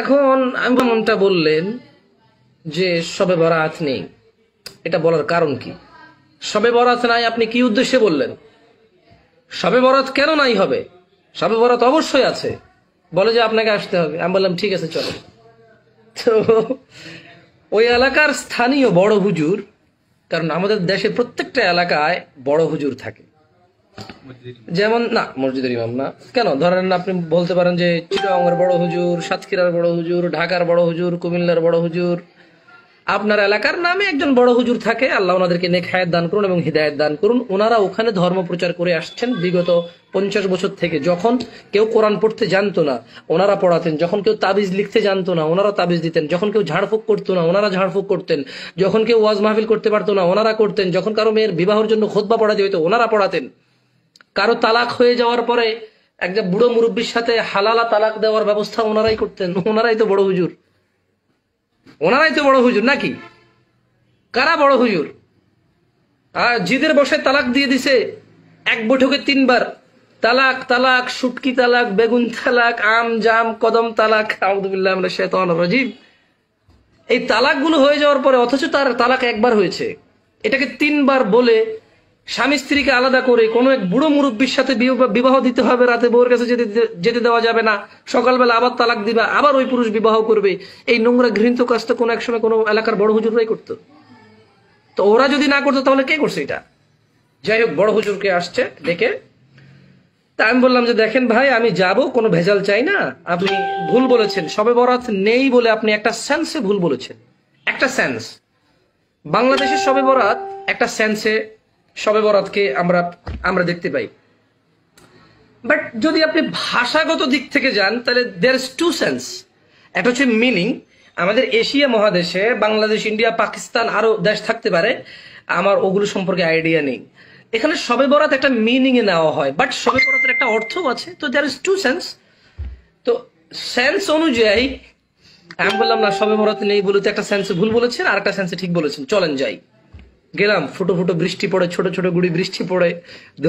এখন মনটা বললেন যে সবে বরাত নেই এটা বলার কারণ কি সবে বরাত নাই আপনি কি উদ্দেশ্যে বললেন সবে বরাত কেন নাই হবে সবে বরাত অবশ্যই আছে বলে যে আপনাকে আসতে হবে আমি বললাম ঠিক আছে চলো তো ওই এলাকার স্থানীয় বড় হুজুর কারণ আমাদের দেশে প্রত্যেকটা এলাকায় বড় হুজুর থাকে যেমন না মসজিদের ইমাম না কেন ধরেন আপনি বলতে পারেন যে চিটাঙ্গের বড় হুজুর সাতক্ষীরার বড় হুজুর ঢাকার বড় হুজুর কুমিল্লার বড় হুজুর আপনার এলাকার নামে একজন বড় হুজুর থাকে আল্লাহ ওনাদেরকে নেক খায়ের দান করুন এবং হৃদায়ত দান করুন ওনারা ওখানে ধর্ম প্রচার করে আসছেন বিগত পঞ্চাশ বছর থেকে যখন কেউ কোরআন পড়তে জানতো না ওনারা পড়াতেন যখন কেউ তাবিজ লিখতে জানতো না ওনারা তাবিজ দিতেন যখন কেউ ঝাড়ফুঁক করতো না ওনারা ঝাড়ফুঁক করতেন যখন কেউ ওয়াজ মাহফিল করতে পারতো না ওনারা করতেন যখন কারো মেয়ের বিবাহের জন্য খোদবা পড়াতে হইতো ওনারা পড়াতেন কারো তালাক হয়ে যাওয়ার পরে একজন বুড়ো মুরব্বীর সাথে হালালা তালাক দেওয়ার ব্যবস্থা ওনারাই করতেন ওনারাই তো বড় হুজুর ওনারাই তো বড় হুজুর নাকি কারা বড় হুজুর আর জিদের বসে তালাক দিয়ে দিছে এক বৈঠকে তিনবার তালাক তালাক সুটকি তালাক বেগুন তালাক আম জাম কদম তালাক আহমদুল্লাহ আমরা শেতন রাজীব এই তালাকগুলো হয়ে যাওয়ার পরে অথচ তার তালাক একবার হয়েছে এটাকে তিনবার বলে স্বামী স্ত্রীকে আলাদা করে কোনো এক বুড়ো মুরব্বীর সাথে বিবাহ দিতে হবে রাতে বউর কাছে যেতে যেতে দেওয়া যাবে না সকালবেলা আবার তালাক দিবা আবার ওই পুরুষ বিবাহ করবে এই নোংরা ঘৃণিত কাজটা কোনো এক সময় কোনো এলাকার বড় হুজুররাই করতো তো ওরা যদি না করতো তাহলে কে করছে এটা যাই হোক বড় হুজুরকে আসছে ডেকে তা আমি বললাম যে দেখেন ভাই আমি যাব কোনো ভেজাল চাই না আপনি ভুল বলেছেন সবে বরাত নেই বলে আপনি একটা সেন্সে ভুল বলেছেন একটা সেন্স বাংলাদেশের সবে বরাত একটা সেন্সে সবে বরাতকে আমরা আমরা দেখতে পাই বাট যদি আপনি ভাষাগত দিক থেকে যান তাহলে দের ইস টু সেন্স একটা হচ্ছে মিনিং আমাদের এশিয়া মহাদেশে বাংলাদেশ ইন্ডিয়া পাকিস্তান আরো দেশ থাকতে পারে আমার ওগুলো সম্পর্কে আইডিয়া নেই এখানে সবে বরাত একটা মিনিং এ নেওয়া হয় বাট সবে বরাতের একটা অর্থও আছে তো দেয়ার ইস টু সেন্স তো সেন্স অনুযায়ী আমি বললাম না সবে বরাত নেই বলে তো একটা সেন্সে ভুল বলেছেন আর একটা সেন্সে ঠিক বলেছেন চলেন যাই গেলাম ফুটো ফুটো বৃষ্টি পড়ে ছোট ছোট গুড়ি বৃষ্টি পড়ে দু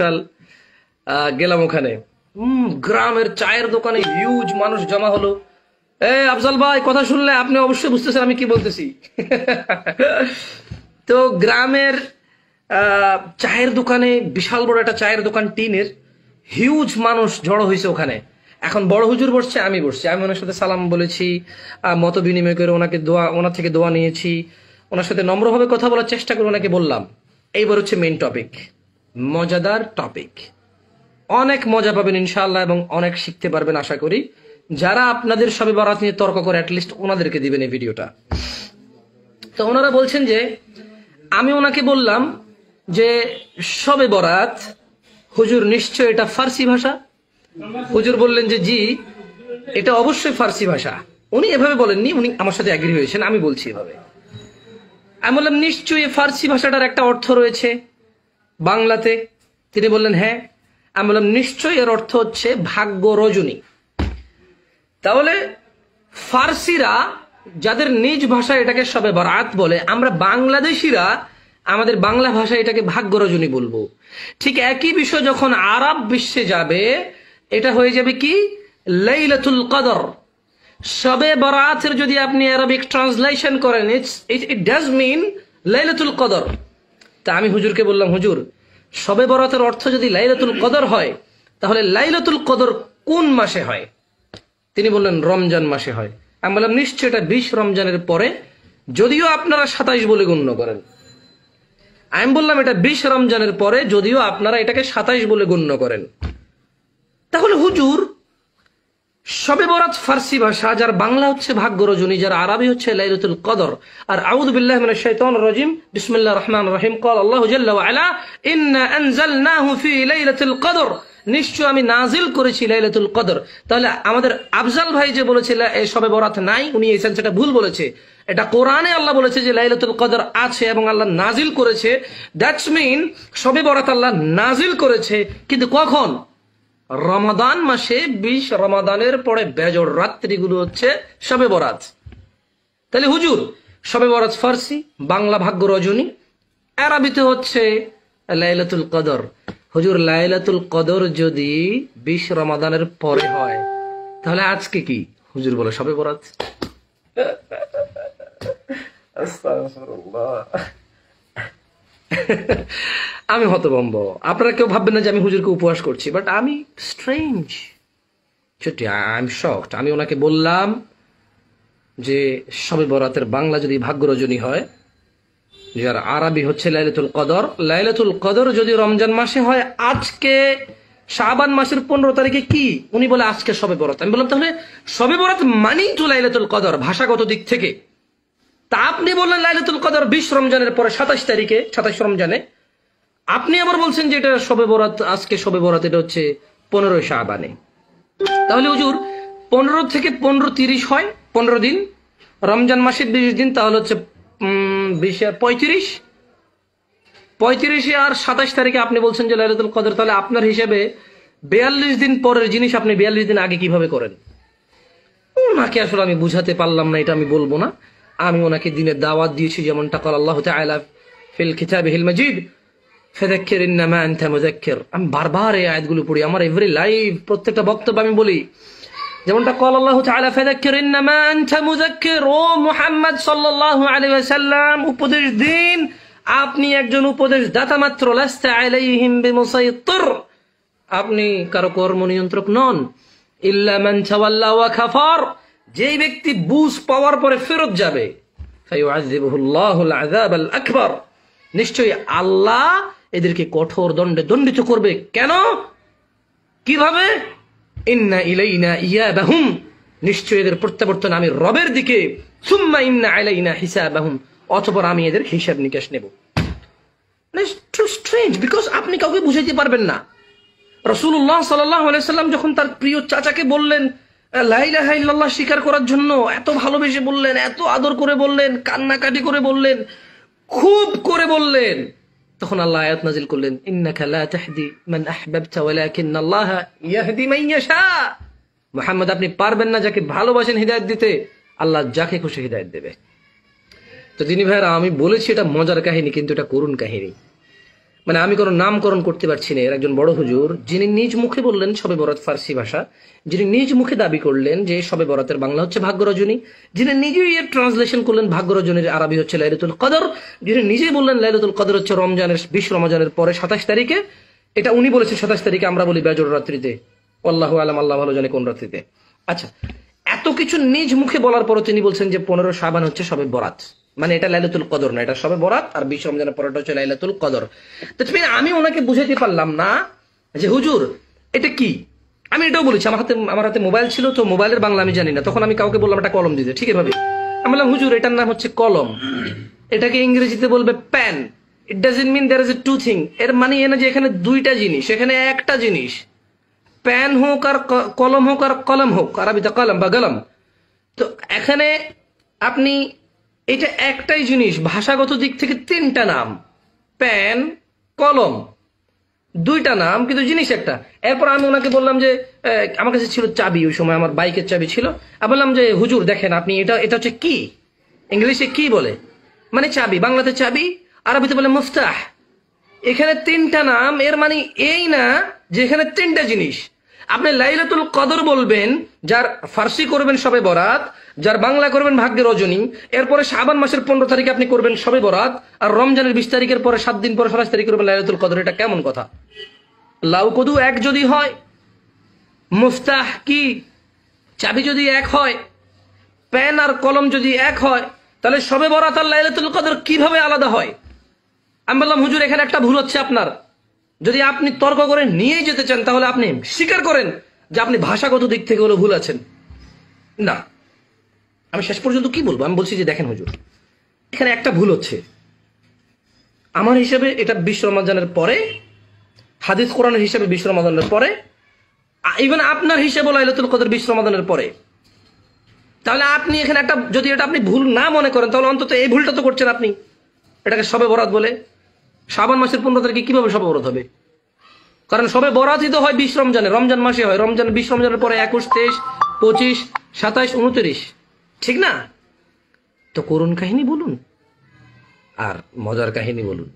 সাল গেলাম ওখানে গ্রামের চায়ের দোকানে হিউজ মানুষ জমা হলো এ আফজাল ভাই কথা শুনলে আপনি অবশ্যই বুঝতেছেন আমি কি বলতেছি তো গ্রামের চায়ের দোকানে বিশাল বড় একটা চায়ের দোকান টিনের হিউজ মানুষ জড়ো হয়েছে ওখানে এখন বড় হুজুর বসছে আমি বসছি আমি ওনার সাথে সালাম বলেছি মত বিনিময় করে ওনাকে দোয়া ওনার থেকে দোয়া নিয়েছি ওনার সাথে নম্রভাবে কথা বলার চেষ্টা করে ওনাকে বললাম এইবার হচ্ছে মেন টপিক মজাদার টপিক অনেক মজা পাবেন ইনশাল্লাহ এবং অনেক শিখতে পারবেন আশা করি যারা আপনাদের সবে বারাত নিয়ে তর্ক করে অ্যাটলিস্ট ওনাদেরকে দিবেন এই ভিডিওটা তো ওনারা বলছেন যে আমি ওনাকে বললাম যে সবে বরাত হুজুর নিশ্চয় এটা ফার্সি ভাষা হুজুর বললেন যে জি এটা অবশ্যই ফার্সি ভাষা উনি এভাবে বলেননি উনি আমার সাথে অ্যাগ্রি হয়েছেন আমি বলছি এভাবে আমি বললাম নিশ্চয়ই ফার্সি ভাষাটার একটা অর্থ রয়েছে বাংলাতে তিনি বললেন হ্যাঁ আমি বললাম নিশ্চয়ই এর অর্থ হচ্ছে ভাগ্য রজনী তাহলে ফার্সিরা যাদের নিজ ভাষা এটাকে সবে বরাত বলে আমরা বাংলাদেশিরা আমাদের বাংলা ভাষায় এটাকে ভাগ্য রজনী বলবো ঠিক একই বিষয় যখন আরব বিশ্বে যাবে এটা হয়ে যাবে কি লাইলাতুল কদর সবে বরাতের যদি আপনি আরবিক ট্রান্সলেশন করেন it's it it does mean লাইলাতুল কদর তা আমি হুজুরকে বললাম হুজুর সবে বরাতের অর্থ যদি লাইলাতুল কদর হয় তাহলে লাইলাতুল কদর কোন মাসে হয় তিনি বললেন রমজান মাসে হয় আমি বললাম নিশ্চয় এটা বিশ রমজানের পরে যদিও আপনারা সাতাইশ বলে গণ্য করেন আমি বললাম এটা বিশ রমজানের পরে যদিও আপনারা এটাকে সাতাইশ বলে গণ্য করেন তাহলে হুজুর সবে বরাত ফার্সি ভাষা যার বাংলা হচ্ছে ভাগ্য রজনী যার আরবি হচ্ছে লাইলাতুল কদর আর আউযু বিল্লাহি মিনাশ শাইতানির রাজিম বিসমিল্লাহির রহমানির রহিম قال আল্লাহ جل وعلا ইন্না আনজালনাহু ফি লাইলাতুল কদর নিশ্চয় আমি নাজিল করেছি লাইলাতুল কদর তাহলে আমাদের আফজাল ভাই যে বলেছে সবে বরাত নাই উনি এই সেন্সটা ভুল বলেছে এটা কোরআনে আল্লাহ বলেছে যে লাইলাতুল কদর আছে এবং আল্লাহ নাজিল করেছে দ্যাটস মিন সবে বরাত আল্লাহ নাজিল করেছে কিন্তু কখন রমাদান মাসে বিশ রমাদানের পরে বেজর রাত্রিগুলো হচ্ছে সবে বরাজ তাহলে হুজুর সবে বরাজ ফার্সি বাংলা ভাগ্য রজনী এরাবিতে হচ্ছে লাইলাতুল কদর হুজুর লাইলাতুল কদর যদি বিশ রমাদানের পরে হয় তাহলে আজকে কি হুজুর বলে সবে বরাজ আস্তা আমি হতবম্ব আপনারা কেউ ভাববেন না যে আমি হুজুরকে উপহাস করছি বাট আমি স্ট্রেঞ্জ সত্যি আই এম শকড আমি ওনাকে বললাম যে সবে বরাতের বাংলা যদি ভাগ্য রজনী হয় আর আরবি হচ্ছে লাইলাতুল কদর লাইলাতুল কদর যদি রমজান মাসে হয় আজকে শাবান মাসের পনেরো তারিখে কি উনি বলে আজকে সবে বরাত আমি বললাম তাহলে সবে বরাত মানেই তো লাইলাতুল কদর ভাষাগত দিক থেকে তা আপনি বললেন লাইলাতুল কদর বিশ রমজানের পরে সাতাশ তারিখে সাতাশ রমজানে আপনি আবার বলছেন যে এটা সবে বরাত আজকে সবে বরাত এটা হচ্ছে পনেরোই শাহবানে তাহলে হুজুর পনেরো থেকে পনেরো তিরিশ হয় পনেরো দিন রমজান মাসের বিশ দিন তাহলে হচ্ছে পঁয়ত্রিশ পঁয়ত্রিশে আর সাতাশ তারিখে আপনি বলছেন যে লাইলাতুল কদর তাহলে আপনার হিসেবে বিয়াল্লিশ দিন পরের জিনিস আপনি বিয়াল্লিশ দিন আগে কিভাবে করেন ওনাকে আসলে আমি বুঝাতে পারলাম না এটা আমি বলবো না আমি ওনাকে দিনের দাওয়াত দিয়েছি যেমনটা কল আল্লাহ তালা ফিল খিচাবি হিল মজিদ ফেদাক্কের ইন্নামা আনতা মুজাক্কির আমি বারবার এই আয়াতগুলো পড়ি আমার এভরি লাইফ প্রত্যেকটা বক্তব্য আমি বলি যেমনটা কল আল্লাহ তাআলা ফাযাক্কির ইন্নামা আনতা মুযাক্কির ও মুহাম্মদ সাল্লাল্লাহু আলাইহি ওয়াসাল্লাম উপদেশ দিন আপনি একজন উপদেশ দাতা মাত্র লাস্তা আলাইহিম বিমুসাইতির আপনি কারো কর্ম নিয়ন্ত্রক নন ইল্লা মান তাওয়াল্লা ওয়া কাফার যেই ব্যক্তি বুঝ পাওয়ার পরে ফেরত যাবে ফায়ুআযিবুহুল্লাহুল আযাবাল আকবার নিশ্চয়ই আল্লাহ এদেরকে কঠোর দণ্ডে দণ্ডিত করবে কেন কিভাবে ইন্না ইলাইনা ইয়া বাহুম নিশ্চয় এদের প্রত্যাবর্তন আমি রবের দিকে সুম্মা ইন্না হিসাব বাহুম অথবা আমি এদের হিসাব নিকাশ নেব স্ট্রেঞ্জ বিকজ আপনি কাউকে বুঝাইতে পারবেন না রসুল্লাহ সাল্লাম যখন তার প্রিয় চাচাকে বললেন লাইলাহাইল্লাহ স্বীকার করার জন্য এত ভালোবেসে বললেন এত আদর করে বললেন কান্নাকাটি করে বললেন খুব করে বললেন তখন আল্লাহ আয়াত নাজিল করলেন ইন্নাকা লা তাহদি মান আহবাবতা ওয়ালাকিন আল্লাহ ইয়াহদি মান ইয়াশা মুহাম্মদ আপনি পারবেন না যাকে ভালোবাসেন হিদায়াত দিতে আল্লাহ যাকে খুশি হিদায়াত দেবে তো দিনী ভাইরা আমি বলেছি এটা মজার কাহিনী কিন্তু এটা করুণ কাহিনী মানে আমি কোনো নামকরণ করতে পারছি না এর একজন বড় হুজুর যিনি নিজ মুখে বললেন সবে বরাত ফার্সি ভাষা যিনি নিজ মুখে দাবি করলেন যে সবে বরাতের বাংলা হচ্ছে ভাগ্যরজনী যিনি নিজেই এর ট্রান্সলেশন করলেন ভাগ্যরজনীর আরবি হচ্ছে লাইলাতুল কদর যিনি নিজেই বললেন লাইলাতুল কদর হচ্ছে রমজানের বিশ রমজানের পরে সাতাশ তারিখে এটা উনি বলেছেন সাতাশ তারিখে আমরা বলি বেজর রাত্রিতে আল্লাহ আলম আল্লাহ ভালো জানে কোন রাত্রিতে আচ্ছা এত কিছু নিজ মুখে বলার পরও তিনি বলছেন যে পনেরো সাবান হচ্ছে সবে বরাত মানে এটা লাইলাতুল কদর না এটা সবে বরাত আর বিশ রমজানের পরোটা হচ্ছে লাইলাতুল কদর তো আমি ওনাকে বুঝাইতে পারলাম না যে হুজুর এটা কি আমি এটাও বলেছি আমার হাতে আমার হাতে মোবাইল ছিল তো মোবাইলের বাংলা আমি জানি না তখন আমি কাউকে বললাম এটা কলম দিতে ঠিক এভাবে আমি বললাম হুজুর এটার নাম হচ্ছে কলম এটাকে ইংরেজিতে বলবে pen it doesn't mean there is a two thing এর মানে এ না যে এখানে দুইটা জিনিস এখানে একটা জিনিস প্যান হোক আর কলম হোক আর কলম হোক আরবিতে কলম বা গলম তো এখানে আপনি এটা একটাই জিনিস ভাষাগত দিক থেকে তিনটা নাম প্যান কলম দুইটা নাম কিন্তু জিনিস একটা এরপর আমি ওনাকে বললাম যে আমার কাছে ছিল চাবি ওই সময় আমার বাইকের চাবি ছিল আর বললাম যে হুজুর দেখেন আপনি এটা এটা হচ্ছে কি ইংলিশে কি বলে মানে চাবি বাংলাতে চাবি আরবিতে বলে মুফতাহ এখানে তিনটা নাম এর মানে এই না যে এখানে তিনটা জিনিস আপনি লাইলাতুল কদর বলবেন যার ফার্সি করবেন সবে বরাত যার বাংলা করবেন ভাগ্যে রজনী এরপরে শ্রাবণ মাসের পনেরো তারিখে আপনি করবেন সবে বরাত আর রমজানের বিশ তারিখের পরে সাত দিন পরে সাতাশ তারিখ করবেন লাইলাতুল কদর এটা কেমন কথা লাউকদু এক যদি হয় মুফতাহ কি চাবি যদি এক হয় প্যান আর কলম যদি এক হয় তাহলে সবে বরাত আর লাইলাতুল কদর কিভাবে আলাদা হয় আমি বললাম হুজুর এখানে একটা ভুল হচ্ছে আপনার যদি আপনি তর্ক করে নিয়ে যেতে চান তাহলে আপনি স্বীকার করেন যে আপনি ভাষাগত দিক থেকে হলো ভুল আছেন না আমি শেষ পর্যন্ত কি বলবো আমি বলছি যে দেখেন হুজুর এখানে একটা ভুল হচ্ছে আমার হিসেবে এটা বিশ্ব রমাজানের পরে হাদিস কোরআনের হিসেবে বিশ্ব রমাজানের পরে ইভেন আপনার হিসেবে লাইলাতুল কদর বিশ্ব রমাদানের পরে তাহলে আপনি এখানে একটা যদি এটা আপনি ভুল না মনে করেন তাহলে অন্তত এই ভুলটা তো করছেন আপনি এটাকে সবে বরাত বলে শাবান মাসের পনেরো তারিখে কিভাবে সব অবরোধ হবে কারণ সবে বরাদিত হয় বিশ রমজানে রমজান মাসে হয় রমজান বিশ রমজানের পরে একুশ তেইশ পঁচিশ সাতাইশ উনত্রিশ ঠিক না তো করুণ কাহিনী বলুন আর মজার কাহিনী বলুন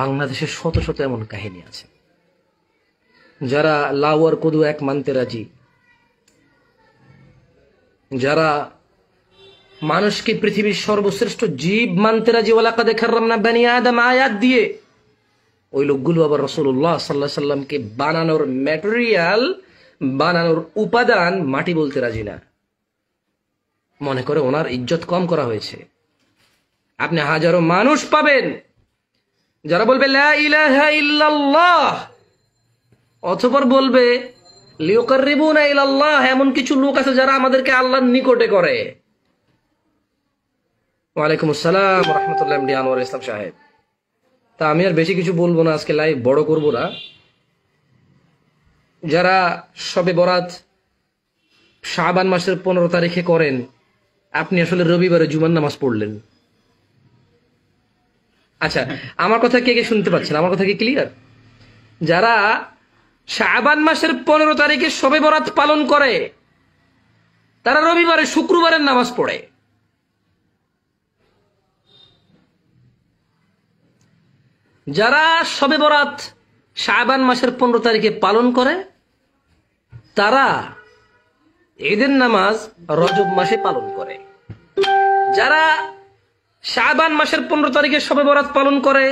বাংলাদেশের শত শত এমন কাহিনী আছে যারা আর কদু এক মানতে রাজি যারা মানুষকে পৃথিবীর সর্বশ্রেষ্ঠ জীব মানতে রাজি ওলাকা দেখারাম না বানি আদম আয়াত দিয়ে ওই লোকগুলো আবার রসুল্লাহ সাল্লাহ সাল্লামকে বানানোর ম্যাটেরিয়াল বানানোর উপাদান মাটি বলতে রাজি না মনে করে ওনার ইজ্জত কম করা হয়েছে আপনি হাজারো মানুষ পাবেন যারা বলবে অথপর বলবে লিওকার এমন কিছু লোক আছে যারা আমাদেরকে আল্লাহর নিকটে করে ওয়ালাইকুম আসসালাম রহমতুল্লাহ এমডি আনোয়ার ইসলাম সাহেব তা আমি আর বেশি কিছু বলবো না আজকে লাইভ বড় করব না যারা সবে বরাত শাবান মাসের পনেরো তারিখে করেন আপনি আসলে রবিবারে জুমান নামাজ পড়লেন আচ্ছা আমার কথা কে কে শুনতে পাচ্ছেন আমার কথা কি ক্লিয়ার যারা শাবান মাসের পনেরো তারিখে সবে বরাত পালন করে তারা রবিবারে শুক্রবারের নামাজ পড়ে যারা সবে বরাত শাহবান মাসের পনেরো তারিখে পালন করে তারা ঈদের নামাজ রজব মাসে পালন করে যারা শাহবান মাসের পনেরো তারিখে সবে বরাত পালন করে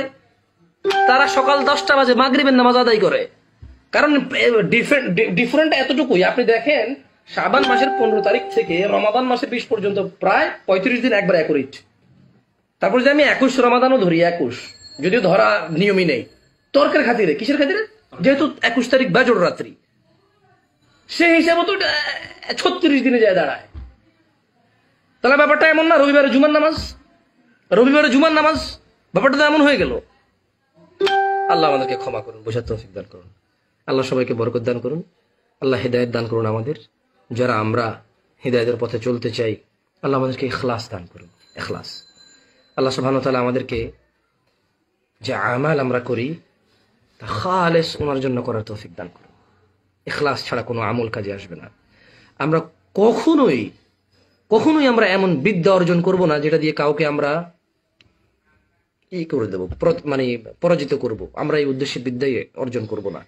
তারা সকাল দশটা বাজে মাগরিবের নামাজ আদায় করে কারণ ডিফারেন্ট এতটুকুই আপনি দেখেন শাবান মাসের পনেরো তারিখ থেকে রমাদান মাসের বিশ পর্যন্ত প্রায় পঁয়ত্রিশ দিন একবার একরিট তারপর যদি আমি একুশ রমাদানও ধরি একুশ যদিও ধরা নিয়মই নেই তর্কের খাতিরে কিসের খাতিরে যেহেতু একুশ তারিখ বেজর রাত্রি সে হিসাবে তো ছত্রিশ দিনে যায় দাঁড়ায় তাহলে ব্যাপারটা এমন না রবিবারে জুমার নামাজ রবিবারে জুমার নামাজ ব্যাপারটা তো এমন হয়ে গেল আল্লাহ আমাদেরকে ক্ষমা করুন বোঝার তৌফিক দান করুন আল্লাহ সবাইকে বরকত দান করুন আল্লাহ হৃদায়ত দান করুন আমাদের যারা আমরা হৃদায়তের পথে চলতে চাই আল্লাহ আমাদেরকে এখলাস দান করুন এখলাস আল্লাহ সুবাহন তাহলে আমাদেরকে যে আমাল আমরা করি তা খালেস ওনার জন্য করার তৌফিক দান করুন এখলাস ছাড়া কোনো আমল কাজে আসবে না আমরা কখনোই কখনোই আমরা এমন বিদ্যা অর্জন করব না যেটা দিয়ে কাউকে আমরা ই করে দেবো মানে পরাজিত করব আমরা এই উদ্দেশ্যে বিদ্যাই অর্জন করব না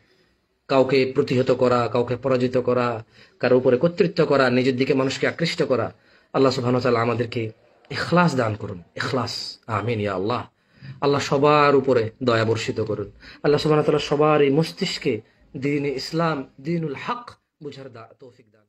কাউকে প্রতিহত করা কাউকে পরাজিত করা কারো উপরে কর্তৃত্ব করা নিজের দিকে মানুষকে আকৃষ্ট করা আল্লাহ সুবাহতাল্লাহ আমাদেরকে এখলাস দান করুন এখলাস আমিন ইয়া আল্লাহ আল্লাহ সবার উপরে দয়া বর্ষিত করুন আল্লাহ সুবাহ সবার এই মস্তিষ্কে দিন ইসলাম দিনুল হক বুঝার দা তৌফিক দা